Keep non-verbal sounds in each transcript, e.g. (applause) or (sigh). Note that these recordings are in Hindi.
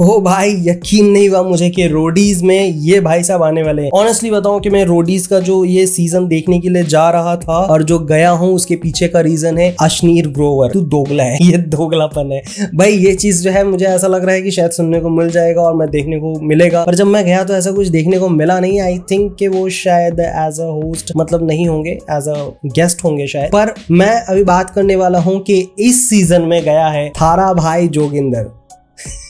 ओ भाई यकीन नहीं हुआ मुझे कि रोडीज में ये भाई साहब आने वाले हैं ऑनेस्टली बताऊं कि मैं रोडीज का जो ये सीजन देखने के लिए जा रहा था और जो गया हूं उसके पीछे का रीजन है अश्नीर ग्रोवर तू दोगला है ये दोगलापन है भाई ये चीज जो है मुझे ऐसा लग रहा है कि शायद सुनने को मिल जाएगा और मैं देखने को मिलेगा पर जब मैं गया तो ऐसा कुछ देखने को मिला नहीं आई थिंक के वो शायद एज अ होस्ट मतलब नहीं होंगे एज अ गेस्ट होंगे शायद पर मैं अभी बात करने वाला हूँ कि इस सीजन में गया है थारा भाई जोगिंदर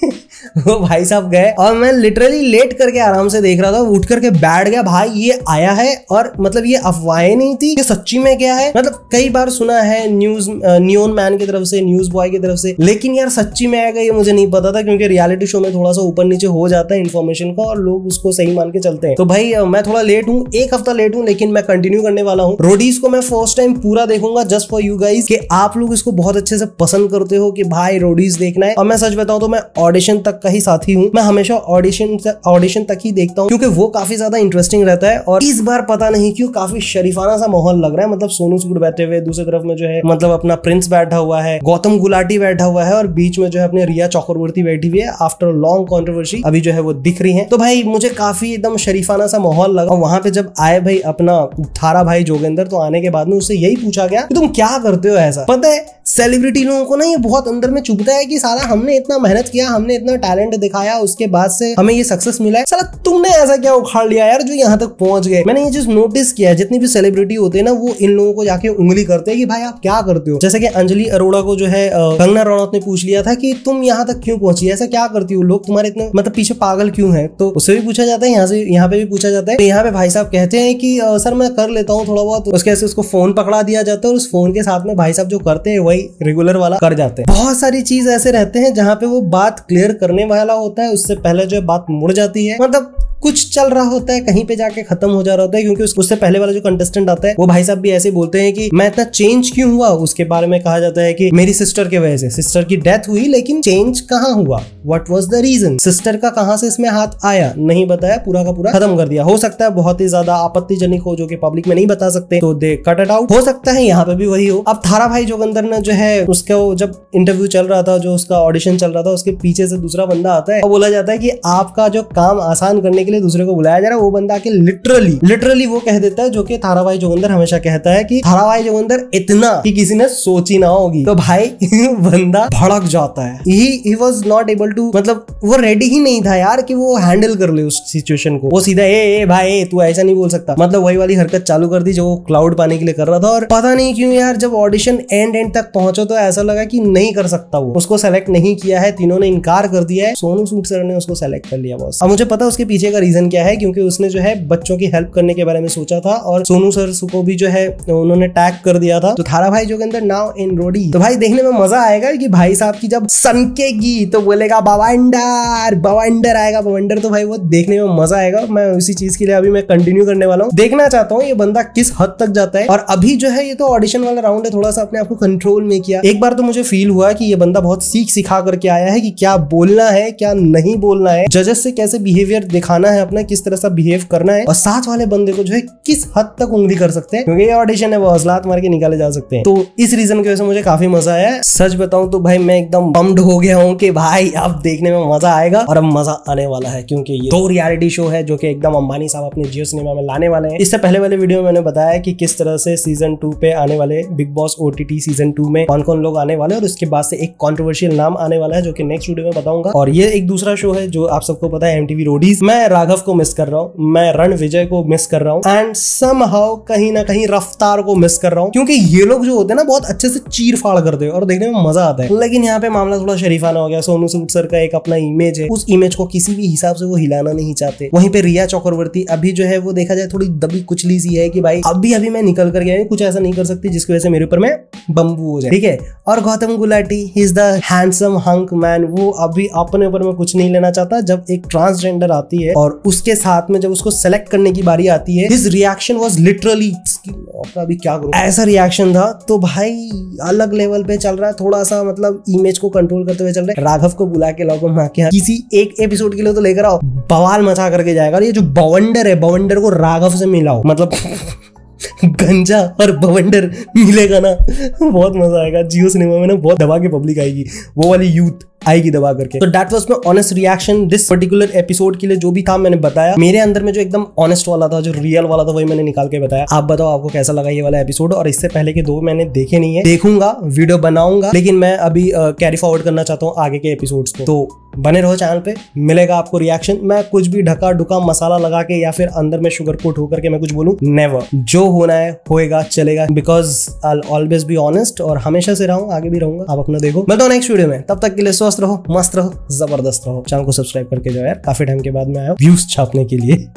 (laughs) (laughs) वो भाई साहब गए और मैं लिटरली लेट करके आराम से देख रहा था उठ करके बैठ गया भाई ये आया है और मतलब ये अफवाहें नहीं थी ये सच्ची में क्या है मतलब कई बार सुना है न्यूज न्यून मैन की तरफ से न्यूज बॉय की तरफ से लेकिन यार सच्ची में आएगा ये मुझे नहीं पता था क्योंकि रियलिटी शो में थोड़ा सा ऊपर नीचे हो जाता है इन्फॉर्मेशन का और लोग उसको सही मान के चलते हैं तो भाई मैं थोड़ा लेट हूँ एक हफ्ता लेट हूँ लेकिन मैं कंटिन्यू करने वाला हूँ रोडीज को मैं फर्स्ट टाइम पूरा देखूंगा जस्ट फॉर यू गाइज कि आप लोग इसको बहुत अच्छे से पसंद करते हो कि भाई रोडीज देखना है और मैं सच बताऊं तो मैं ऑडिशन तक तक का ही साथी हूँ मैं हमेशा ऑडिशन ऑडिशन तक ही देखता हूँ क्योंकि वो काफी ज्यादा इंटरेस्टिंग रहता है और इस बार पता नहीं क्यों काफी शरीफाना सा माहौल लग रहा है मतलब सोनू सूद बैठे हुए दूसरी तरफ में जो है मतलब अपना प्रिंस बैठा हुआ है गौतम गुलाटी बैठा हुआ है और बीच में जो है अपने रिया चक्रवर्ती बैठी हुई है आफ्टर लॉन्ग कॉन्ट्रोवर्सी अभी जो है वो दिख रही है तो भाई मुझे काफी एकदम शरीफाना सा माहौल लगा वहां पे जब आए भाई अपना थारा भाई जोगेंद्र तो आने के बाद में उससे यही पूछा गया कि तुम क्या करते हो ऐसा पता है सेलिब्रिटी लोगों को ना ये बहुत अंदर में चुभता है कि सारा हमने इतना मेहनत किया हमने इतना टैलेंट दिखाया उसके बाद से हमें ये सक्सेस मिला है साला तुमने ऐसा क्या उखाड़ लिया यार जो यहाँ तक पहुंच गए मैंने ये चीज नोटिस किया जितनी भी सेलिब्रिटी होते हैं ना वो इन लोगों को जाके उंगली करते हैं कि भाई आप क्या करते हो जैसे कि अंजलि अरोड़ा को जो है कंगना रावत ने पूछ लिया था कि तुम यहाँ तक क्यों पहुंची ऐसा क्या करती हो लोग तुम्हारे इतने मतलब पीछे पागल क्यों है तो उसे भी पूछा जाता है यहाँ से यहाँ पे भी पूछा जाता है तो यहाँ पे भाई साहब कहते हैं कि सर मैं कर लेता हूँ थोड़ा बहुत उसके ऐसे उसको फोन पकड़ा दिया जाता है और उस फोन के साथ में भाई साहब जो करते हैं वही रेगुलर वाला कर जाते हैं बहुत सारी चीज ऐसे रहते हैं जहाँ पे वो बात क्लियर कर करने वाला होता है उससे पहले जो बात मुड़ जाती है मतलब कुछ चल रहा होता है कहीं पे जाके खत्म हो जा रहा होता है क्योंकि उससे पहले वाला जो कंटेस्टेंट आता है वो भाई साहब भी ऐसे बोलते हैं कि मैं इतना चेंज क्यों हुआ उसके बारे में कहा जाता है कि मेरी सिस्टर के वजह से सिस्टर की डेथ हुई लेकिन चेंज कहाँ हुआ what was the reason sister का कहाँ से इसमें हाथ आया नहीं बताया पूरा का पूरा खत्म कर दिया हो सकता है बहुत ही ज्यादा आपत्तिजनक हो जो कि पब्लिक में नहीं बता सकते तो दे कट इट आउट हो सकता है यहाँ पे भी वही हो अब थारा भाई जोगंदर ने जो है उसका जब इंटरव्यू चल रहा था जो उसका ऑडिशन चल रहा था उसके पीछे से दूसरा बंदा आता है और बोला जाता है कि आपका जो काम आसान करने के लिए दूसरे को बुलाया जा रहा है वो बंदा आके लिटरली लिटरली वो कह देता है जो कि थाराभाई जोगंदर हमेशा कहता है कि थाराभाई जोगंदर इतना कि किसी ने सोची ना होगी तो भाई (laughs) बंदा भड़क जाता है ही ही वॉज नॉट एबल टू मतलब वो रेडी ही नहीं था यार कि वो हैंडल कर ले उस सिचुएशन को वो सीधा ए ए भाई तू ऐसा नहीं बोल सकता मतलब वही वाली हरकत चालू कर दी जो क्लाउड पाने के लिए कर रहा था और पता नहीं क्यों यार जब ऑडिशन एंड एंड तक पहुंचो तो ऐसा लगा कि नहीं कर सकता वो उसको सेलेक्ट नहीं किया है तीनों ने इनकार कर दिया है सोनू सूट सर ने उसको सेलेक्ट कर लिया बॉस अब मुझे पता उसके पीछे का रीज़न क्या है क्योंकि उसने जो है बच्चों की हेल्प करने के बारे में सोचा था और सोनू सर को भी जो है उन्होंने टैग कर दिया था तो थारा भाई जो के अंदर नाव इन रोडी तो भाई देखने में मजा आएगा कि भाई साहब की जब सनकेगी तो बोलेगा बवांडर बवांडर आएगा बवांडर तो भाई वो देखने में मजा आएगा मैं उसी चीज के लिए अभी मैं कंटिन्यू करने वाला हूँ देखना चाहता हूँ ये बंदा किस हद तक जाता है और अभी जो है ये तो ऑडिशन वाला राउंड है थोड़ा सा अपने आप को कंट्रोल में किया एक बार तो मुझे फील हुआ कि ये बंदा बहुत सीख सिखा करके आया है कि क्या बोलना है क्या नहीं बोलना है जजेस से कैसे बिहेवियर दिखाना करना है अपना किस तरह से बिहेव करना है और साथ वाले बंदे को जो है किस हद तक उंगली कर सकते हैं क्योंकि ये ऑडिशन है वो हौसलात मार के निकाले जा सकते हैं तो इस रीजन की वजह से मुझे काफी मजा आया सच बताऊं तो भाई मैं एकदम बम्ड हो गया हूँ कि भाई अब देखने में मजा आएगा और अब मजा आने वाला है क्योंकि ये दो रियलिटी शो है जो कि एकदम अंबानी साहब अपने जियो सिनेमा में लाने वाले हैं इससे पहले वाले वीडियो में मैंने बताया कि किस तरह से सीजन टू पे आने वाले बिग बॉस ओ सीजन टू में कौन कौन लोग आने वाले और उसके बाद से एक कॉन्ट्रोवर्शियल नाम आने वाला है जो कि नेक्स्ट वीडियो में बताऊंगा और ये एक दूसरा शो है जो आप सबको पता है एमटीवी रोडीज मैं राघव को मिस कर रहा हूँ मैं रण विजय को मिस कर रहा हूँ एंड सम कहीं ना कहीं रफ्तार को मिस कर रहा हूँ क्योंकि ये लोग जो होते हैं ना बहुत अच्छे से चीर फाड़ करते हैं और देखने में मजा आता है लेकिन यहाँ पे मामला थोड़ा शरीफाना हो गया सोनू सूट सर का एक अपना इमेज है उस इमेज को किसी भी हिसाब से वो हिलाना नहीं चाहते वहीं पे रिया चक्रवर्ती अभी जो है वो देखा जाए थोड़ी दबी कुचली सी है कि भाई अभी अभी मैं निकल कर गया कुछ ऐसा नहीं कर सकती जिसकी वजह से मेरे ऊपर मैं बंबू हो जाए ठीक है और Gautam Gulati is the handsome hunk man वो अभी अपने ऊपर में कुछ नहीं लेना चाहता जब एक ट्रांसजेंडर आती है और उसके साथ में जब उसको सेलेक्ट करने की बारी आती है दिस रिएक्शन वॉज लिटरली अभी क्या करूं ऐसा रिएक्शन था तो भाई अलग लेवल पे चल रहा है थोड़ा सा मतलब इमेज को कंट्रोल करते हुए चल रहे राघव को बुला के लोगों में आके किसी एक एपिसोड के लिए तो लेकर आओ बवाल मचा करके जाएगा ये जो बवंडर है बवंडर को राघव से मिलाओ मतलब (laughs) गंजा और बवंडर मिलेगा ना (laughs) बहुत मजा आएगा जियो सिनेमा में ना बहुत दबा के पब्लिक आएगी वो वाली यूथ आएगी दबा करके तो that was my honest reaction this particular episode के लिए जो भी था मैंने बताया मेरे अंदर में जो एकदम ऑनेस्ट वाला था जो रियल वाला था वही मैंने निकाल के बताया आप बताओ आपको कैसा लगा ये वाला एपिसोड और इससे पहले के दो मैंने देखे नहीं है देखूंगा वीडियो बनाऊंगा लेकिन मैं अभी कैरी फॉरवर्ड करना चाहता हूँ आगे के एपिसोड को तो बने रहो चैनल पे मिलेगा आपको रिएक्शन मैं कुछ भी ढका ढुका मसाला लगा के या फिर अंदर में शुगर कोट होकर के मैं कुछ बोलूँ नेवर जो होना है होएगा चलेगा because I always be honest और हमेशा से रहा आगे भी रहूंगा आप अपना देखो मिलता हूँ नेक्स्ट वीडियो में तब तक के लिए सो स्वस्थ रहो मस्त रहो जबरदस्त रहो चैनल को सब्सक्राइब करके जो यार काफी टाइम के बाद में आया व्यूज छापने के लिए